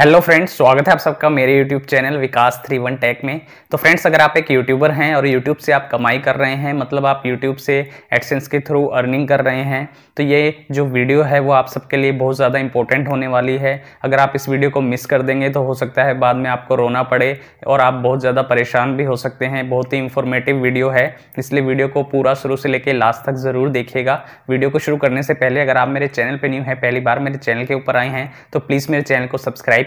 Hello friends स्वागत है आप सबका मेरे YouTube channel Vikas three one tech में तो फ्रेंड्स अगर आप एक यूट्यूबर हैं और यूट्यूब से आप कमाई कर रहे हैं मतलब आप यूट्यूब से एडसेंस के थ्रू अर्निंग कर रहे हैं तो ये जो वीडियो है वो आप सबके लिए बहुत ज़्यादा इंपॉर्टेंट होने वाली है अगर आप इस वीडियो को मिस कर देंगे तो हो सकता है बाद में आपको रोना पड़े और आप बहुत ज़्यादा परेशान भी हो सकते हैं बहुत ही इंफॉर्मेटिव वीडियो है इसलिए वीडियो को पूरा शुरू से लेकर लास्ट तक ज़रूर देखिएगा वीडियो को शुरू करने से पहले अगर आप मेरे चैनल पर न्यू हैं पहली बार मेरे चैनल के ऊपर आए हैं तो प्लीज़ मेरे चैनल को सब्सक्राइब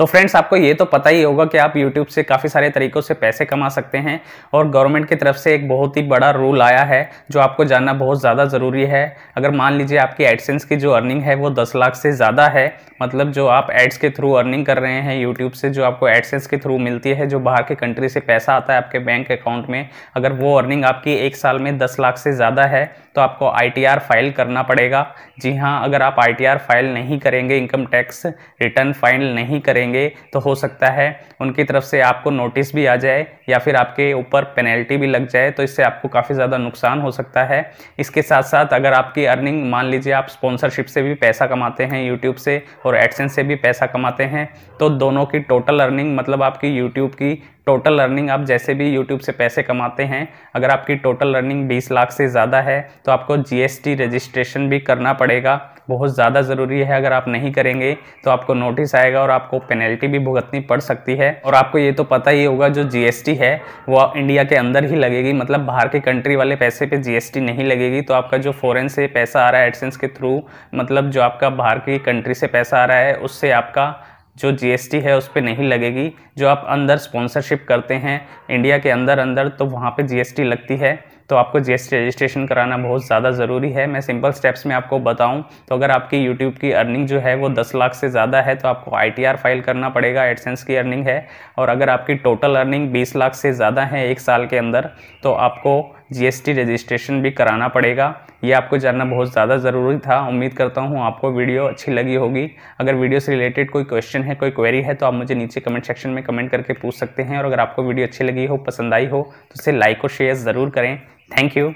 तो फ्रेंड्स आपको ये तो पता ही होगा कि आप यूट्यूब से काफ़ी सारे तरीक़ों से पैसे कमा सकते हैं और गवर्नमेंट की तरफ से एक बहुत ही बड़ा रूल आया है जो आपको जानना बहुत ज़्यादा ज़रूरी है अगर मान लीजिए आपकी एडसेंस की जो अर्निंग है वो दस लाख से ज़्यादा है मतलब जो आप एड्स के थ्रू अर्निंग कर रहे हैं यूट्यूब से जो आपको एडसेंस के थ्रू मिलती है जो बाहर के कंट्री से पैसा आता है आपके बैंक अकाउंट में अगर वो अर्निंग आपकी एक साल में दस लाख से ज़्यादा है तो आपको आई फाइल करना पड़ेगा जी हाँ अगर आप आई फाइल नहीं करेंगे इनकम टैक्स रिटर्न फाइल नहीं करेंगे करेंगे तो हो सकता है उनकी तरफ से आपको नोटिस भी आ जाए या फिर आपके ऊपर पेनल्टी भी लग जाए तो इससे आपको काफ़ी ज़्यादा नुकसान हो सकता है इसके साथ साथ अगर आपकी अर्निंग मान लीजिए आप स्पॉन्सरशिप से भी पैसा कमाते हैं यूट्यूब से और एडसेंस से भी पैसा कमाते हैं तो दोनों की टोटल अर्निंग मतलब आपकी यूट्यूब की टोटल अर्निंग आप जैसे भी यूट्यूब से पैसे कमाते हैं अगर आपकी टोटल अर्निंग 20 लाख से ज़्यादा है तो आपको जीएसटी रजिस्ट्रेशन भी करना पड़ेगा बहुत ज़्यादा ज़रूरी है अगर आप नहीं करेंगे तो आपको नोटिस आएगा और आपको पेनल्टी भी भुगतनी पड़ सकती है और आपको ये तो पता ही होगा जो जी है वो इंडिया के अंदर ही लगेगी मतलब बाहर के कंट्री वाले पैसे पर जी नहीं लगेगी तो आपका जो फ़ॉरन से पैसा आ रहा है एडसेंस के थ्रू मतलब जो आपका बाहर की कंट्री से पैसा आ रहा है उससे आपका जो जीएसटी है उस पर नहीं लगेगी जो आप अंदर स्पॉन्सरशिप करते हैं इंडिया के अंदर अंदर तो वहाँ पे जीएसटी लगती है तो आपको जीएसटी रजिस्ट्रेशन कराना बहुत ज़्यादा ज़रूरी है मैं सिंपल स्टेप्स में आपको बताऊं तो अगर आपकी यूट्यूब की अर्निंग जो है वो 10 लाख से ज़्यादा है तो आपको आई फाइल करना पड़ेगा एडसेंस की अर्निंग है और अगर आपकी टोटल अर्निंग 20 लाख से ज़्यादा है एक साल के अंदर तो आपको जी रजिस्ट्रेशन भी कराना पड़ेगा ये आपको जानना बहुत ज़्यादा ज़रूरी था उम्मीद करता हूँ आपको वीडियो अच्छी लगी होगी अगर वीडियो से रिलेटेड कोई क्वेश्चन है कोई क्वेरी है तो आप मुझे नीचे कमेंट सेक्शन में कमेंट करके पूछ सकते हैं और अगर आपको वीडियो अच्छी लगी हो पसंद आई हो तो इसे लाइक और शेयर ज़रूर करें Thank you.